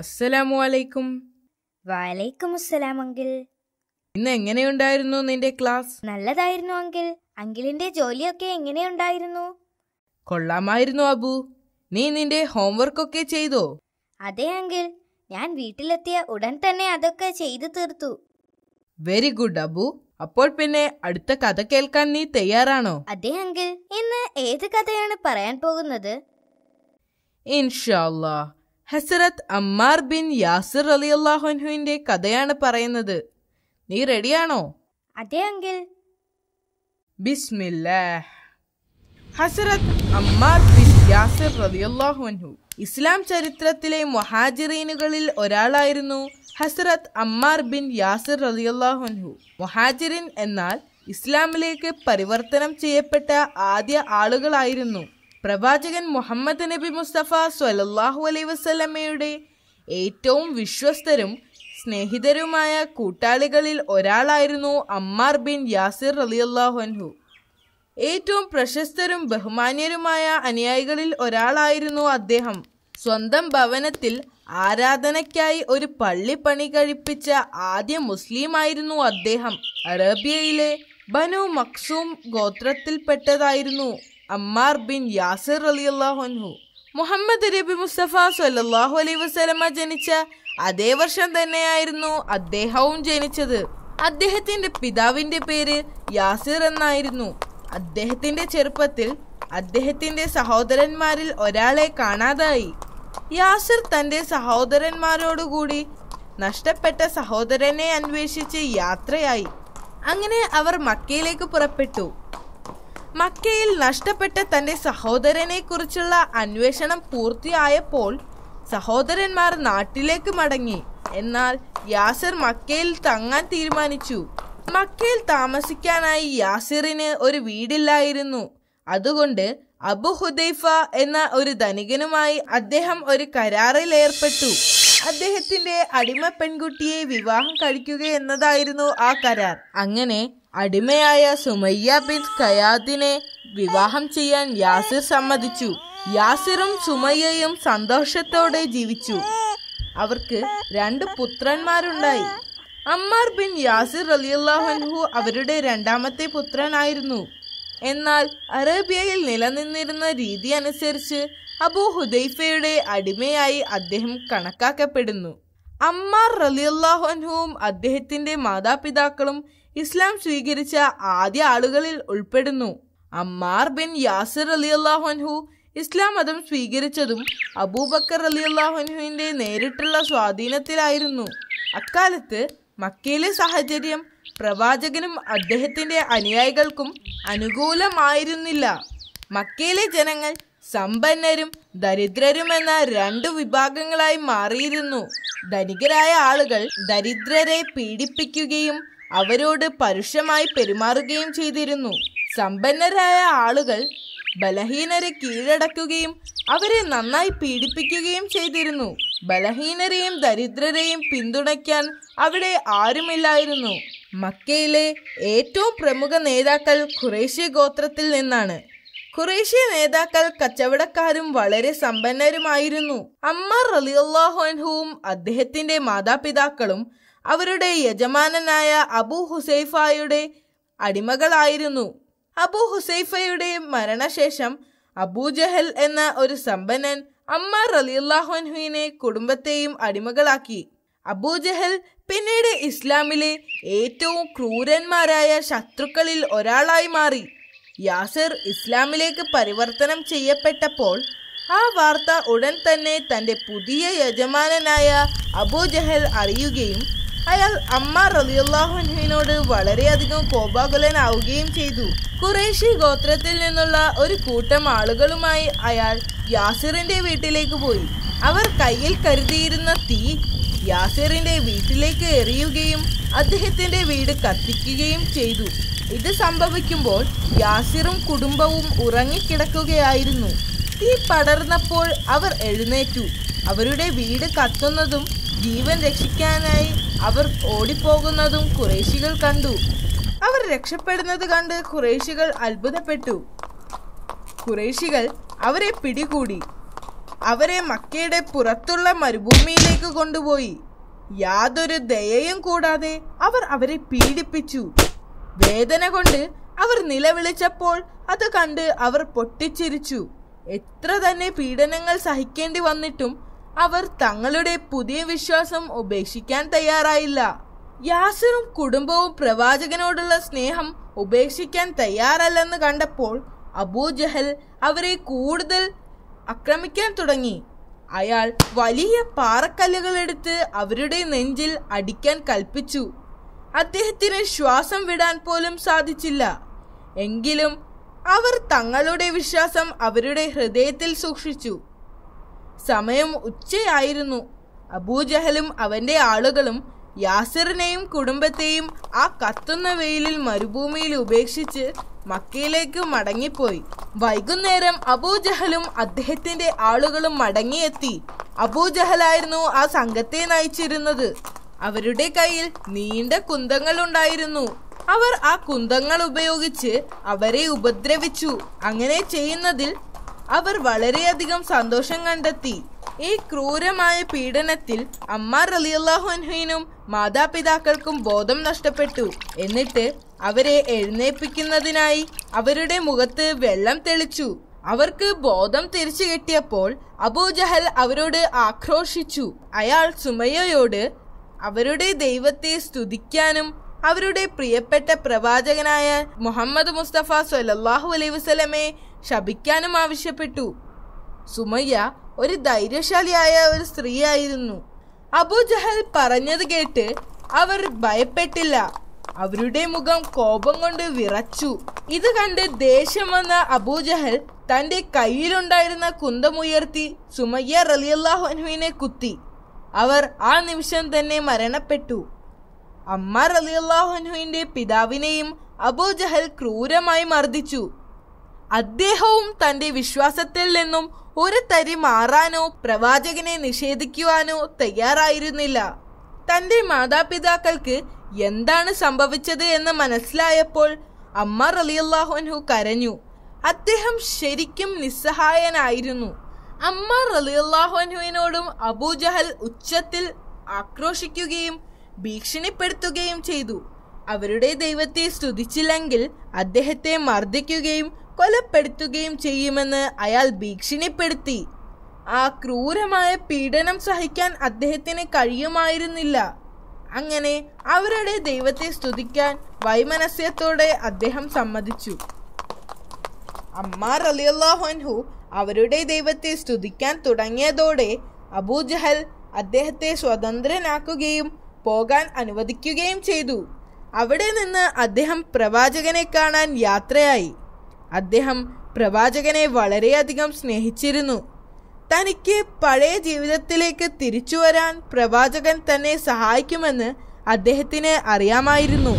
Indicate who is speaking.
Speaker 1: അസ്സലാമു അലൈക്കും വാലൈക്കും അസ്സലാം അങ്കിൾ ഇന്ന് എങ്ങനെയുണ്ടായിരുന്നു നിന്റെ ക്ലാസ് നല്ലതായിരുന്നു അങ്കിൾ അങ്കിളിന്റെ ജോലിയൊക്കെ എങ്ങനെയുണ്ടായിരുന്നു കൊള്ളാമായിരുന്നു അബു നീ നിന്റെ ഹോംവർക്ക് ഒക്കെ ചെയ്തോ അതെ അങ്കിൾ ഞാൻ വീട്ടിലെത്തിയ ഉടൻ തന്നെ അതൊക്കെ ചെയ്തു തീർത്തു വെരി ഗുഡ് അബു അപ്പോൾ പിന്നെ അടുത്ത കഥ കേൾക്കാൻ നീ തയ്യാറാണോ അതെ അങ്കിൾ ഇന്ന് ഏത് കഥയാണ് പറയാൻ പോകുന്നത് ഇൻഷാല്ലാ ഹസരത്ത് അമ്മാർ ബിൻ യാസിർ അലി അള്ളാഹുഹുവിന്റെ കഥയാണ് പറയുന്നത് നീ റെഡിയാണോ അതെങ്കിൽ അങ്കിൾ ബിസ്മില്ലാഹ് അമ്മാർ ബിൻ യാസിർ റലിയല്ലാഹുൻഹു ഇസ്ലാം ചരിത്രത്തിലെ മൊഹാജിറീനുകളിൽ ഒരാളായിരുന്നു ഹസരത്ത് അമ്മാർ ബിൻ യാസിർ റലിയല്ലാഹുൻഹു മൊഹാജിറിൻ എന്നാൽ ഇസ്ലാമിലേക്ക് പരിവർത്തനം ചെയ്യപ്പെട്ട ആദ്യ ആളുകളായിരുന്നു പ്രവാചകൻ മുഹമ്മദ് നബി മുസ്തഫ സ്വലല്ലാഹു അലൈ വസ്ലമയുടെ ഏറ്റവും വിശ്വസ്തരും സ്നേഹിതരുമായ കൂട്ടാളികളിൽ ഒരാളായിരുന്നു അമ്മാർ ബിൻ യാസിർ അലിയല്ലാഹുൻഹു ഏറ്റവും പ്രശസ്തരും ബഹുമാന്യരുമായ അനുയായികളിൽ ഒരാളായിരുന്നു അദ്ദേഹം സ്വന്തം ഭവനത്തിൽ ആരാധനയ്ക്കായി ഒരു പള്ളി പണി കഴിപ്പിച്ച ആദ്യ മുസ്ലിമായിരുന്നു അദ്ദേഹം അറേബ്യയിലെ ബനു മക്സൂം ഗോത്രത്തിൽപ്പെട്ടതായിരുന്നു അമ്മാർ ബിൻ യാസിർ അലി അള്ളാഹുൻഹു മുഹമ്മദ് നബി മുസ്തഫ സല്ലാഹു അലൈ വസ്ലമ ജനിച്ച അതേ വർഷം തന്നെയായിരുന്നു അദ്ദേഹവും ജനിച്ചത് അദ്ദേഹത്തിന്റെ പിതാവിന്റെ പേര് യാസിർ എന്നായിരുന്നു അദ്ദേഹത്തിന്റെ ചെറുപ്പത്തിൽ അദ്ദേഹത്തിന്റെ സഹോദരന്മാരിൽ ഒരാളെ കാണാതായി യാസിർ തന്റെ സഹോദരന്മാരോടുകൂടി നഷ്ടപ്പെട്ട സഹോദരനെ അന്വേഷിച്ച് യാത്രയായി അങ്ങനെ അവർ മക്കയിലേക്ക് പുറപ്പെട്ടു മക്കയിൽ നഷ്ടപ്പെട്ട തന്റെ സഹോദരനെ കുറിച്ചുള്ള അന്വേഷണം പൂർത്തിയായപ്പോൾ സഹോദരന്മാർ നാട്ടിലേക്ക് മടങ്ങി എന്നാൽ യാസർ മക്കയിൽ തങ്ങാൻ തീരുമാനിച്ചു മക്കയിൽ താമസിക്കാനായി യാസിറിന് ഒരു വീടില്ലായിരുന്നു അതുകൊണ്ട് അബു ഹുദൈഫ എന്ന ഒരു ധനികനുമായി അദ്ദേഹം ഒരു കരാറിൽ ഏർപ്പെട്ടു അദ്ദേഹത്തിന്റെ അടിമ പെൺകുട്ടിയെ വിവാഹം കഴിക്കുക എന്നതായിരുന്നു ആ കരാർ അങ്ങനെ അടിമയായ സുമയ്യ ബിൻ ഖയാദിനെ വിവാഹം ചെയ്യാൻ യാസിർ സമ്മതിച്ചു യാസിറും സുമയ്യയും സന്തോഷത്തോടെ ജീവിച്ചു അവർക്ക് രണ്ട് പുത്രന്മാരുണ്ടായി അമ്മാർ ബിൻ യാസിർ അലിയുല്ലാഹൻഹു അവരുടെ രണ്ടാമത്തെ പുത്രനായിരുന്നു എന്നാൽ അറേബ്യയിൽ നിലനിന്നിരുന്ന രീതി അനുസരിച്ച് അബൂ ഹുദൈഫയുടെ അടിമയായി അദ്ദേഹം കണക്കാക്കപ്പെടുന്നു അമ്മാർ റലിയല്ലാഹുഅൻഹുവും അദ്ദേഹത്തിന്റെ മാതാപിതാക്കളും ഇസ്ലാം സ്വീകരിച്ച ആദ്യ ആളുകളിൽ ഉൾപ്പെടുന്നു അമ്മാർ ബിൻ യാസിർ അലി അള്ളാഹുൻഹു ഇസ്ലാം മതം സ്വീകരിച്ചതും അബൂബക്കർ അലി അള്ളാഹുൻഹുവിൻ്റെ നേരിട്ടുള്ള സ്വാധീനത്തിലായിരുന്നു അക്കാലത്ത് മക്കയിലെ സാഹചര്യം പ്രവാചകനും അദ്ദേഹത്തിന്റെ അനുയായികൾക്കും അനുകൂലമായിരുന്നില്ല മക്കയിലെ ജനങ്ങൾ സമ്പന്നരും ദരിദ്രരും എന്ന രണ്ടു വിഭാഗങ്ങളായി മാറിയിരുന്നു ധനികരായ ആളുകൾ ദരിദ്രരെ പീഡിപ്പിക്കുകയും അവരോട് പരുഷമായി പെരുമാറുകയും ചെയ്തിരുന്നു സമ്പന്നരായ ആളുകൾ ബലഹീനരെ കീഴടക്കുകയും അവരെ നന്നായി പീഡിപ്പിക്കുകയും ചെയ്തിരുന്നു ബലഹീനരെയും ദരിദ്രരെയും പിന്തുണയ്ക്കാൻ അവിടെ ആരുമില്ലായിരുന്നു മക്കയിലെ ഏറ്റവും പ്രമുഖ നേതാക്കൾ ഖുറേഷ്യ ഗോത്രത്തിൽ നിന്നാണ് ഖുറേഷ്യ നേതാക്കൾ കച്ചവടക്കാരും വളരെ സമ്പന്നരുമായിരുന്നു അമ്മ റലിയുള്ളാഹോൻഹുവും അദ്ദേഹത്തിന്റെ മാതാപിതാക്കളും അവരുടെ യജമാനനായ അബു ഹുസൈഫയുടെ അടിമകളായിരുന്നു അബു ഹുസൈഫയുടെ മരണശേഷം അബൂ ജഹൽ എന്ന ഒരു സമ്പന്നൻ അമ്മാർ അലിയുല്ലാഹുവിനെ കുടുംബത്തെയും അടിമകളാക്കി അബൂ ജഹൽ പിന്നീട് ഇസ്ലാമിലെ ഏറ്റവും ക്രൂരന്മാരായ ശത്രുക്കളിൽ ഒരാളായി മാറി യാസിർ ഇസ്ലാമിലേക്ക് പരിവർത്തനം ചെയ്യപ്പെട്ടപ്പോൾ ആ വാർത്ത ഉടൻ തന്നെ തൻ്റെ പുതിയ യജമാനനായ അബൂ ജഹൽ അറിയുകയും അയാൾ അമ്മ റലിയുള്ളാഹുനുവിനോട് വളരെയധികം കോപാകുലനാവുകയും ചെയ്തു കുറേശി ഗോത്രത്തിൽ നിന്നുള്ള ഒരു കൂട്ടം ആളുകളുമായി അയാൾ യാസിറിന്റെ വീട്ടിലേക്ക് പോയി അവർ കയ്യിൽ കരുതിയിരുന്ന തീ യാസിറിന്റെ വീട്ടിലേക്ക് എറിയുകയും അദ്ദേഹത്തിന്റെ വീട് കത്തിക്കുകയും ചെയ്തു ഇത് സംഭവിക്കുമ്പോൾ യാസിറും കുടുംബവും ഉറങ്ങിക്കിടക്കുകയായിരുന്നു തീ പടർന്നപ്പോൾ അവർ എഴുന്നേറ്റു അവരുടെ വീട് കത്തുന്നതും ജീവൻ രക്ഷിക്കാനായി അവർ ഓടിപ്പോകുന്നതും കുറേശികൾ കണ്ടു അവർ രക്ഷപ്പെടുന്നത് കണ്ട് കുറേശികൾ അത്ഭുതപ്പെട്ടു കുറേശികൾ അവരെ പിടികൂടി അവരെ മക്കയുടെ പുറത്തുള്ള മരുഭൂമിയിലേക്ക് കൊണ്ടുപോയി യാതൊരു ദയയും കൂടാതെ അവർ അവരെ പീഡിപ്പിച്ചു വേദന കൊണ്ട് അവർ നിലവിളിച്ചപ്പോൾ അത് കണ്ട് അവർ പൊട്ടിച്ചിരിച്ചു എത്ര തന്നെ പീഡനങ്ങൾ സഹിക്കേണ്ടി വന്നിട്ടും അവർ തങ്ങളുടെ പുതിയ വിശ്വാസം ഉപേക്ഷിക്കാൻ തയ്യാറായില്ല യാസറും കുടുംബവും പ്രവാചകനോടുള്ള സ്നേഹം ഉപേക്ഷിക്കാൻ തയ്യാറല്ലെന്ന് കണ്ടപ്പോൾ അബൂ ജഹൽ അവരെ കൂടുതൽ ആക്രമിക്കാൻ തുടങ്ങി അയാൾ വലിയ പാറക്കല്ലുകൾ എടുത്ത് അവരുടെ നെഞ്ചിൽ അടിക്കാൻ കൽപ്പിച്ചു അദ്ദേഹത്തിന് ശ്വാസം വിടാൻ പോലും സാധിച്ചില്ല എങ്കിലും അവർ തങ്ങളുടെ വിശ്വാസം അവരുടെ ഹൃദയത്തിൽ സൂക്ഷിച്ചു സമയം ഉച്ചയായിരുന്നു അബൂജഹലും അവൻ്റെ ആളുകളും യാസിറിനെയും കുടുംബത്തെയും ആ കത്തുന്ന വെയിലിൽ മരുഭൂമിയിൽ ഉപേക്ഷിച്ച് മക്കയിലേക്ക് മടങ്ങിപ്പോയി വൈകുന്നേരം അബൂജഹലും അദ്ദേഹത്തിന്റെ ആളുകളും മടങ്ങിയെത്തി അബൂജഹലായിരുന്നു ആ സംഘത്തെ നയിച്ചിരുന്നത് അവരുടെ കയ്യിൽ നീണ്ട കുന്തങ്ങൾ ഉണ്ടായിരുന്നു അവർ ആ കുന്തങ്ങൾ ഉപയോഗിച്ച് അവരെ ഉപദ്രവിച്ചു അങ്ങനെ ചെയ്യുന്നതിൽ അവർ വളരെയധികം സന്തോഷം കണ്ടെത്തി ഈ ക്രൂരമായ പീഡനത്തിൽ അമ്മ റലിയല്ലാഹു അൻഹുവിനും മാതാപിതാക്കൾക്കും ബോധം നഷ്ടപ്പെട്ടു എന്നിട്ട് അവരെ എഴുന്നേൽപ്പിക്കുന്നതിനായി അവരുടെ മുഖത്ത് വെള്ളം തെളിച്ചു അവർക്ക് ബോധം തിരിച്ചു കിട്ടിയപ്പോൾ അബൂജഹൽ അവരോട് ആക്രോശിച്ചു അയാൾ സുമയ്യയോട് അവരുടെ ദൈവത്തെ സ്തുതിക്കാനും അവരുടെ പ്രിയപ്പെട്ട പ്രവാചകനായ മുഹമ്മദ് മുസ്തഫ സൊല്ലാഹു അലൈവിസ്ലമെ ശപിക്കാനും ആവശ്യപ്പെട്ടു സുമയ്യ ഒരു ധൈര്യശാലിയായ ഒരു സ്ത്രീയായിരുന്നു അബുജഹൽ ജഹൽ പറഞ്ഞത് കേട്ട് അവർ ഭയപ്പെട്ടില്ല അവരുടെ മുഖം കോപം കൊണ്ട് വിറച്ചു ഇത് കണ്ട് ദേഷ്യം വന്ന അബൂജഹൽ തന്റെ കയ്യിലുണ്ടായിരുന്ന കുന്തമുയർത്തി സുമയ്യ റലിയല്ലാഹു കുത്തി അവർ ആ നിമിഷം തന്നെ മരണപ്പെട്ടു അമ്മ റലിയല്ലാഹു പിതാവിനെയും അബൂജഹൽ ക്രൂരമായി മർദ്ദിച്ചു അദ്ദേഹവും തന്റെ വിശ്വാസത്തിൽ നിന്നും ഒരു തരി മാറാനോ പ്രവാചകനെ നിഷേധിക്കുവാനോ തയ്യാറായിരുന്നില്ല തന്റെ മാതാപിതാക്കൾക്ക് എന്താണ് സംഭവിച്ചത് എന്ന് മനസ്സിലായപ്പോൾ അമ്മ റലിയല്ലാഹുൻഹു കരഞ്ഞു അദ്ദേഹം ശരിക്കും നിസ്സഹായനായിരുന്നു അമ്മ റലിയല്ലാഹുൻഹുവിനോടും അബൂജഹൽ ഉച്ചത്തിൽ ആക്രോശിക്കുകയും ഭീഷണിപ്പെടുത്തുകയും ചെയ്തു അവരുടെ ദൈവത്തെ സ്തുതിച്ചില്ലെങ്കിൽ അദ്ദേഹത്തെ മർദ്ദിക്കുകയും കൊലപ്പെടുത്തുകയും ചെയ്യുമെന്ന് അയാൾ ഭീഷണിപ്പെടുത്തി ആ ക്രൂരമായ പീഡനം സഹിക്കാൻ അദ്ദേഹത്തിന് കഴിയുമായിരുന്നില്ല അങ്ങനെ അവരുടെ ദൈവത്തെ സ്തുതിക്കാൻ വൈമനസ്യത്തോടെ അദ്ദേഹം സമ്മതിച്ചു അമ്മാർ അലിയല്ലാഹു അവരുടെ ദൈവത്തെ സ്തുതിക്കാൻ തുടങ്ങിയതോടെ അബൂജഹൽ അദ്ദേഹത്തെ സ്വതന്ത്രനാക്കുകയും പോകാൻ അനുവദിക്കുകയും ചെയ്തു അവിടെ നിന്ന് അദ്ദേഹം പ്രവാചകനെ കാണാൻ യാത്രയായി അദ്ദേഹം പ്രവാചകനെ വളരെയധികം സ്നേഹിച്ചിരുന്നു തനിക്ക് പഴയ ജീവിതത്തിലേക്ക് തിരിച്ചു വരാൻ പ്രവാചകൻ തന്നെ സഹായിക്കുമെന്ന് അദ്ദേഹത്തിന് അറിയാമായിരുന്നു